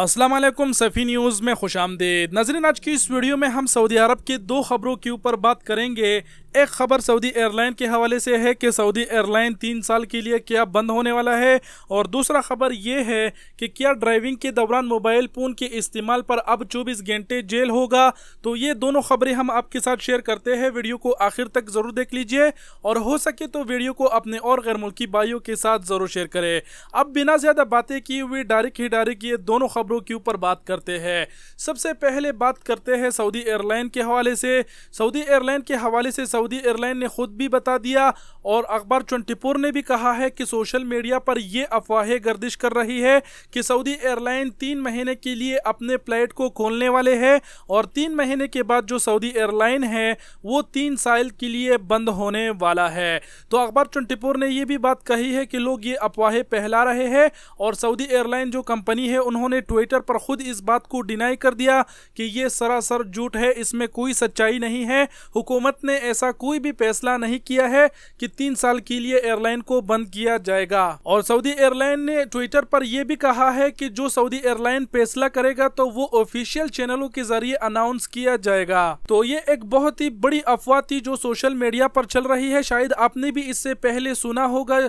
Aslam सफ़ी news में खुश आमदेद नजरिन आज की इस वीडियो में हम सऊदी अरब के दो खबरों के ऊपर बात करेंगे एक खबर सऊदी एयरलाइन के हवाले से है कि सऊदी एयरलाइन तीन साल के लिए क्या बंद होने वाला है और दूसरा खबर यह है कि क्या ड्राइविंग के दौरान मोबाइल फ़ोन के इस्तेमाल पर अब 24 घंटे जेल होगा तो ये दोनों खबरें हम आपके साथ शेयर करते हैं वीडियो को आखिर तक ज़रूर देख लीजिए और हो सके तो वीडियो को अपने और गैर मुल्की भाइयों के साथ ज़रूर शेयर करें अब बिना ज़्यादा बातें की हुई डायरेक्ट ही डायरेक्ट ये दोनों खबरों के ऊपर बात करते हैं सबसे पहले बात करते हैं सऊदी एयरलाइन के हवाले से सऊदी एयरलाइन के हवाले से सऊदी एयरलाइन ने खुद भी बता दिया और अखबार ट्वेंटीपुर ने भी कहा है कि सोशल मीडिया पर यह अफवाहें गर्दिश कर रही है कि सऊदी एयरलाइन तीन महीने के लिए अपने फ्लाइट को खोलने वाले है और तीन महीने के बाद जो सऊदी एयरलाइन है वो तीन साल के लिए बंद होने वाला है तो अखबार ट्वेंटीपुर ने यह भी बात कही है कि लोग ये अफवाहें फैला रहे हैं और सऊदी एयरलाइन जो कंपनी है उन्होंने ट्विटर पर खुद इस बात को डिनाई कर दिया कि ये सरासर झूठ है इसमें कोई सच्चाई नहीं है हुकूमत ने ऐसा कोई भी फैसला नहीं किया है कि तीन साल के लिए एयरलाइन को बंद किया जाएगा और सऊदी एयरलाइन ने ट्विटर पर यह भी कहा है कि जो सऊदी एयरलाइन फैसला करेगा तो वो ऑफिशियल चैनलों के जरिए अनाउंस किया जाएगा तो ये एक बहुत ही बड़ी अफवाह थी जो सोशल मीडिया पर चल रही है शायद आपने भी इससे पहले सुना होगा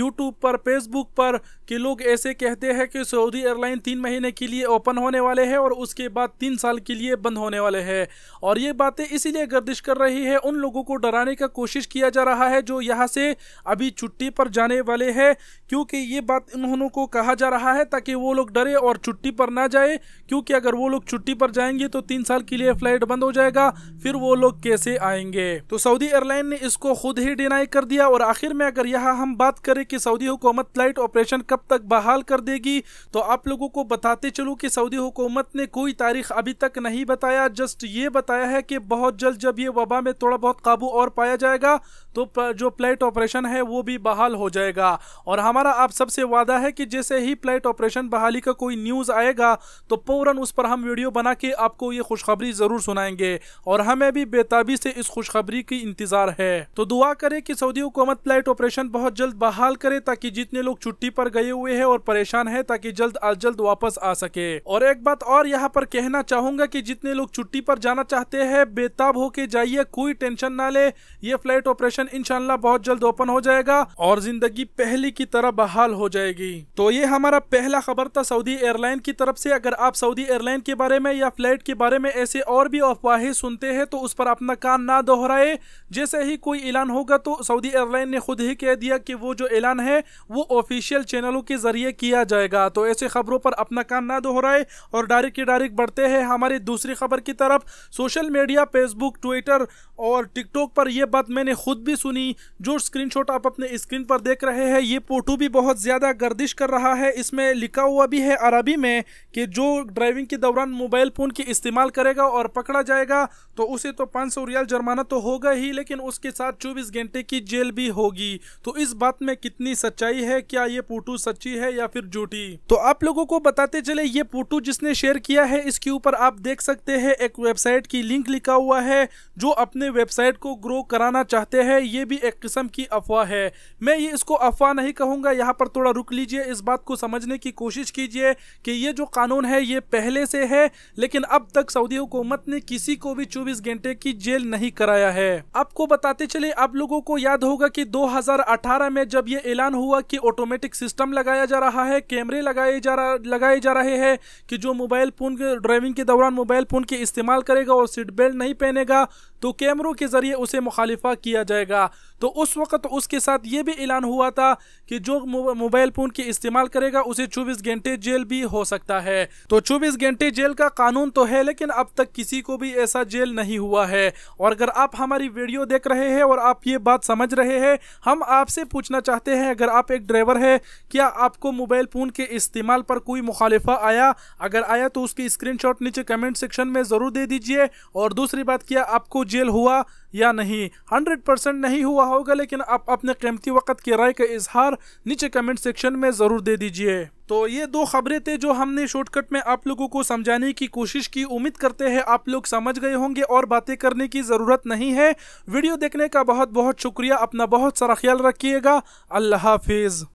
यूट्यूब पर फेसबुक पर कि लोग ऐसे कहते हैं कि सऊदी एयरलाइन तीन महीने के लिए ओपन होने वाले हैं और उसके बाद तीन साल के लिए बंद होने वाले हैं और ये बातें इसीलिए गर्दिश कर रही है उन लोगों को डराने का कोशिश किया जा रहा है जो यहाँ से अभी छुट्टी पर जाने वाले है क्योंकि ये बात उन्होंने को कहा जा रहा है ताकि वो लोग डरे और छुट्टी पर ना जाए क्योंकि अगर वो लोग छुट्टी पर जाएंगे तो तीन साल के लिए फ्लाइट बंद हो जाएगा फिर वो लोग कैसे आएंगे तो सऊदी एयरलाइन ने इसको खुद ही डिनाई कर दिया और आखिर में अगर यहाँ हम बात करें कि सऊदी हुकूमत फ्लाइट ऑपरेशन कब तक बहाल कर देगी तो आप लोगों को बताते बताते चलूं कि सऊदी हुकूमत ने कोई तारीख अभी तक नहीं बताया जस्ट ये बताया है कि बहुत जल्द जब ये वबा में थोड़ा बहुत काबू और पाया जाएगा तो जो फ्लाइट ऑपरेशन है वो भी बहाल हो जाएगा और हमारा आप सबसे वादा है कि जैसे ही फ्लाइट ऑपरेशन बहाली का कोई न्यूज़ आएगा तो फ़ौरन उस पर हम वीडियो बना के आपको ये खुशखबरी ज़रूर सुनाएंगे और हमें भी बेताबी से इस खुशखबरी की इंतज़ार है तो दुआ करें कि सऊदी हुकूमत फ्लाइट ऑपरेशन बहुत जल्द बहाल करे ताकि जितने लोग छुट्टी पर गए हुए हैं और परेशान है ताकि जल्द अज जल्द वापस आ आ सके और एक बात और यहाँ पर कहना चाहूंगा कि जितने लोग छुट्टी पर जाना चाहते हैं बेताब होके जाइए कोई टेंशन ना ले ये फ्लाइट ऑपरेशन इनशाला बहुत जल्द ओपन हो जाएगा और जिंदगी पहले की तरह बहाल हो जाएगी तो ये हमारा पहला खबर था सऊदी एयरलाइन की तरफ से अगर आप सऊदी एयरलाइन के बारे में या फ्लाइट के बारे में ऐसे और भी अफवाहें सुनते हैं तो उस पर अपना कान ना दोहराए जैसे ही कोई ऐलान होगा तो सऊदी एयरलाइन ने खुद ही कह दिया कि वो जो ऐलान है वो ऑफिशियल चैनलों के जरिए किया जाएगा तो ऐसे खबरों पर अपना काम ना दोहराए और डायरेक्ट के डायरेक्ट बढ़ते हैं हमारी दूसरी खबर की तरफ सोशल मीडिया फेसबुक ट्विटर और टिकटॉक पर यह बात मैंने खुद भी सुनी जो स्क्रीनशॉट आप अपने स्क्रीन पर देख रहे हैं ये फोटो भी बहुत ज़्यादा गर्दिश कर रहा है इसमें लिखा हुआ भी है अरबी में कि जो ड्राइविंग के दौरान मोबाइल फ़ोन की इस्तेमाल करेगा और पकड़ा जाएगा तो उसे तो पाँच सौ रियाल जुर्माना तो होगा ही लेकिन उसके साथ चौबीस घंटे की जेल भी होगी तो इस बात में कितनी सच्चाई है क्या ये फोटो सच्ची है या फिर झूठी तो आप लोगों को बताते चले ये फोटो जिसने शेयर किया है इसके ऊपर आप देख सकते हैं एक वेबसाइट की लिंक लिखा हुआ है जो अपने वेबसाइट को ग्रो कराना चाहते हैं ये भी एक किस्म की अफवाह है मैं ये इसको अफवाह नहीं कहूँगा यहाँ पर थोड़ा रुक लीजिए इस बात को समझने की कोशिश कीजिए कि ये जो कानून है ये पहले से है लेकिन अब तक सऊदी हुकूमत ने किसी को भी चौबीस घंटे की जेल नहीं कराया है आपको बताते चले आप लोगों को याद होगा कि दो में जब ये ऐलान हुआ कि ऑटोमेटिक सिस्टम लगाया जा रहा है कैमरे लगाए जा रहा लगाए जा जा रहे हैं कि जो मोबाइल फ़ोन के ड्राइविंग के दौरान मोबाइल फ़ोन के इस्तेमाल करेगा और सीट बेल्ट नहीं पहनेगा तो कैमरों के ज़रिए उसे मुखालिफा किया जाएगा तो उस वक्त उसके साथ ये भी ऐलान हुआ था कि जो मोबाइल फ़ोन के इस्तेमाल करेगा उसे चौबीस घंटे जेल भी हो सकता है तो चौबीस घंटे जेल का कानून तो है लेकिन अब तक किसी को भी ऐसा जेल नहीं हुआ है और अगर आप हमारी वीडियो देख रहे हैं और आप ये बात समझ रहे हैं हम आपसे पूछना चाहते हैं अगर आप एक ड्राइवर है क्या आपको मोबाइल फ़ोन के इस्तेमाल पर कोई मुखालिफ इस्तीफा आया अगर आया तो उसकी स्क्रीनशॉट नीचे कमेंट सेक्शन में ज़रूर दे दीजिए और दूसरी बात क्या आपको जेल हुआ या नहीं हंड्रेड परसेंट नहीं हुआ होगा लेकिन आप अपने कीमती वक्त की राय का इजहार नीचे कमेंट सेक्शन में ज़रूर दे दीजिए तो ये दो खबरें थे जो हमने शॉर्टकट में आप लोगों को समझाने की कोशिश की उम्मीद करते हैं आप लोग समझ गए होंगे और बातें करने की ज़रूरत नहीं है वीडियो देखने का बहुत बहुत शुक्रिया अपना बहुत सारा ख्याल रखिएगा अल्लाह हाफिज़